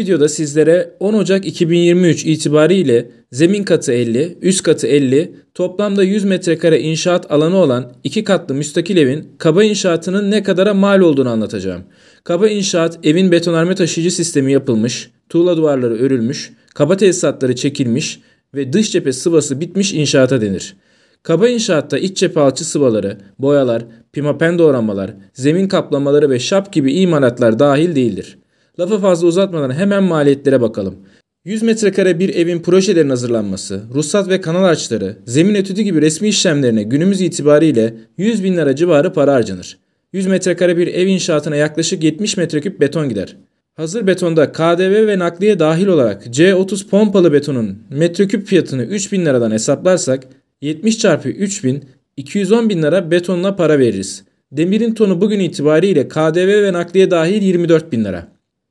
videoda sizlere 10 Ocak 2023 itibariyle zemin katı 50, üst katı 50, toplamda 100 metrekare inşaat alanı olan 2 katlı müstakil evin kaba inşaatının ne kadara mal olduğunu anlatacağım. Kaba inşaat evin betonarme taşıyıcı sistemi yapılmış, tuğla duvarları örülmüş, kaba tesisatları çekilmiş ve dış cephe sıvası bitmiş inşaata denir. Kaba inşaatta iç cephe alçı sıvaları, boyalar, pimapen doğramalar, zemin kaplamaları ve şap gibi imalatlar dahil değildir. Lafı fazla uzatmadan hemen maliyetlere bakalım. 100 metrekare bir evin projelerin hazırlanması, ruhsat ve kanal açları, zemin etüdü gibi resmi işlemlerine günümüz itibariyle 100 bin lira civarı para harcanır. 100 metrekare bir ev inşaatına yaklaşık 70 metreküp beton gider. Hazır betonda KDV ve nakliye dahil olarak C30 pompalı betonun metreküp fiyatını 3 bin liradan hesaplarsak 70 çarpı 3 bin 210 bin lira betonla para veririz. Demirin tonu bugün itibariyle KDV ve nakliye dahil 24 bin lira.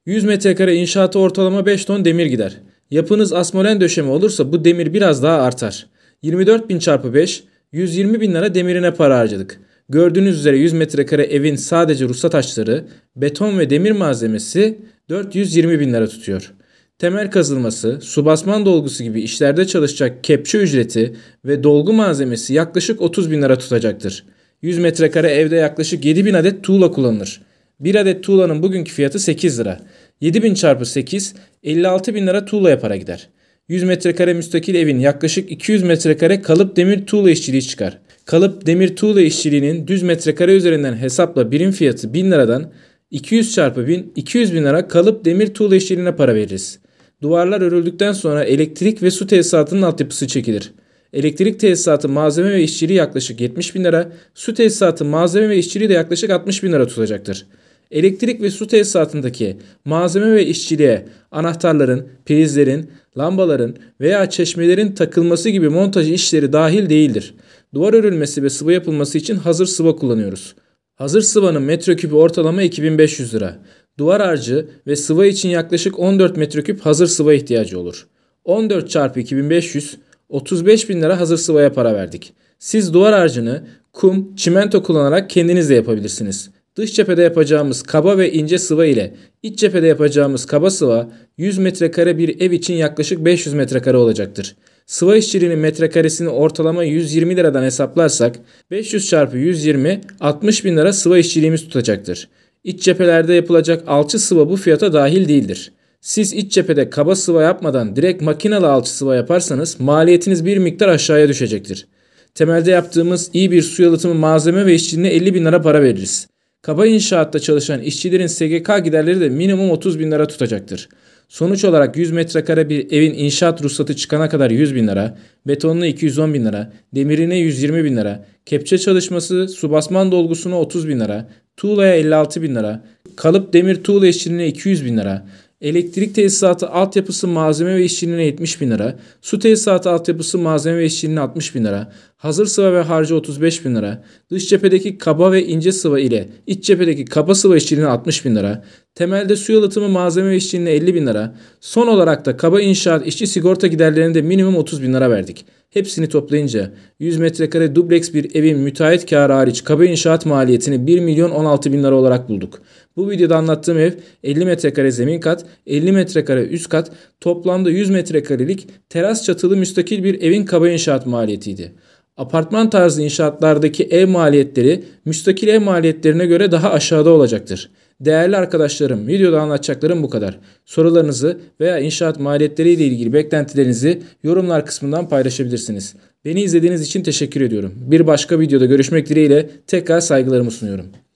100 metrekare inşaatı ortalama 5 ton demir gider. Yapınız asmolen döşeme olursa bu demir biraz daha artar. 24 bin çarpı 5, 120 bin lira demirine para harcadık. Gördüğünüz üzere 100 metrekare evin sadece ruhsat taşları, beton ve demir malzemesi 420 bin lira tutuyor. Temel kazılması, su basman dolgusu gibi işlerde çalışacak kepçe ücreti ve dolgu malzemesi yaklaşık 30 bin lira tutacaktır. 100 metrekare evde yaklaşık 7 bin adet tuğla kullanılır. Bir adet tuğlanın bugünkü fiyatı 8 lira. 7000 çarpı 8 56 bin lira tuğlaya para gider. 100 metrekare müstakil evin yaklaşık 200 metrekare kalıp demir tuğla işçiliği çıkar. Kalıp demir tuğla işçiliğinin düz metrekare üzerinden hesapla birim fiyatı 1000 liradan 200 çarpı 1000 200 bin lira kalıp demir tuğla işçiliğine para veririz. Duvarlar örüldükten sonra elektrik ve su tesisatının altyapısı çekilir. Elektrik tesisatı malzeme ve işçiliği yaklaşık 70 bin lira, su tesisatı malzeme ve işçiliği de yaklaşık 60 bin lira tutacaktır elektrik ve su tesisatındaki malzeme ve işçiliğe anahtarların, prizlerin, lambaların veya çeşmelerin takılması gibi montaj işleri dahil değildir. Duvar örülmesi ve sıva yapılması için hazır sıva kullanıyoruz. Hazır sıvanın metreküpü ortalama 2500 lira. Duvar harcı ve sıva için yaklaşık 14 metreküp hazır sıva ihtiyacı olur. 14 çarpı 2500 35 bin lira hazır sıvaya para verdik. Siz duvar harcını kum, çimento kullanarak kendiniz de yapabilirsiniz. Dış cephede yapacağımız kaba ve ince sıva ile iç cephede yapacağımız kaba sıva 100 metrekare bir ev için yaklaşık 500 metrekare olacaktır. Sıva işçiliğinin metrekaresini ortalama 120 liradan hesaplarsak 500 çarpı 120 60 bin lira sıva işçiliğimiz tutacaktır. İç cephelerde yapılacak alçı sıva bu fiyata dahil değildir. Siz iç cephede kaba sıva yapmadan direkt makinalı alçı sıva yaparsanız maliyetiniz bir miktar aşağıya düşecektir. Temelde yaptığımız iyi bir su yalıtımı malzeme ve işçiliğine 50 bin lira para veririz. Kaba inşaatta çalışan işçilerin SGK giderleri de minimum 30 bin lira tutacaktır. Sonuç olarak 100 metrekare bir evin inşaat ruhsatı çıkana kadar 100 bin lira, betonunu 210 bin lira, demirine 120 bin lira, kepçe çalışması, su basman dolgusuna 30 bin lira, tuğlaya 56 bin lira, kalıp demir tuğla işçiliğine 200 bin lira, Elektrik tesisatı altyapısı malzeme ve işçiliğine 70 bin lira. Su tesisatı altyapısı malzeme ve işçiliğine 60 bin lira. Hazır sıva ve harcı 35 bin lira. Dış cephedeki kaba ve ince sıva ile iç cephedeki kaba sıva işçiliğine 60 bin lira. Temelde su yalıtımı malzeme ve işçiliğine 50 bin lira. Son olarak da kaba inşaat işçi sigorta giderlerine de minimum 30 bin lira verdik. Hepsini toplayınca 100 metrekare dubleks bir evin müteahhit karı hariç kaba inşaat maliyetini 1 milyon 16 bin lira olarak bulduk. Bu videoda anlattığım ev 50 metrekare zemin kat, 50 metrekare üst kat, toplamda 100 metrekarelik teras çatılı müstakil bir evin kaba inşaat maliyetiydi. Apartman tarzı inşaatlardaki ev maliyetleri müstakil ev maliyetlerine göre daha aşağıda olacaktır. Değerli arkadaşlarım, videoda anlatacaklarım bu kadar. Sorularınızı veya inşaat maliyetleri ile ilgili beklentilerinizi yorumlar kısmından paylaşabilirsiniz. Beni izlediğiniz için teşekkür ediyorum. Bir başka videoda görüşmek dileğiyle tekrar saygılarımı sunuyorum.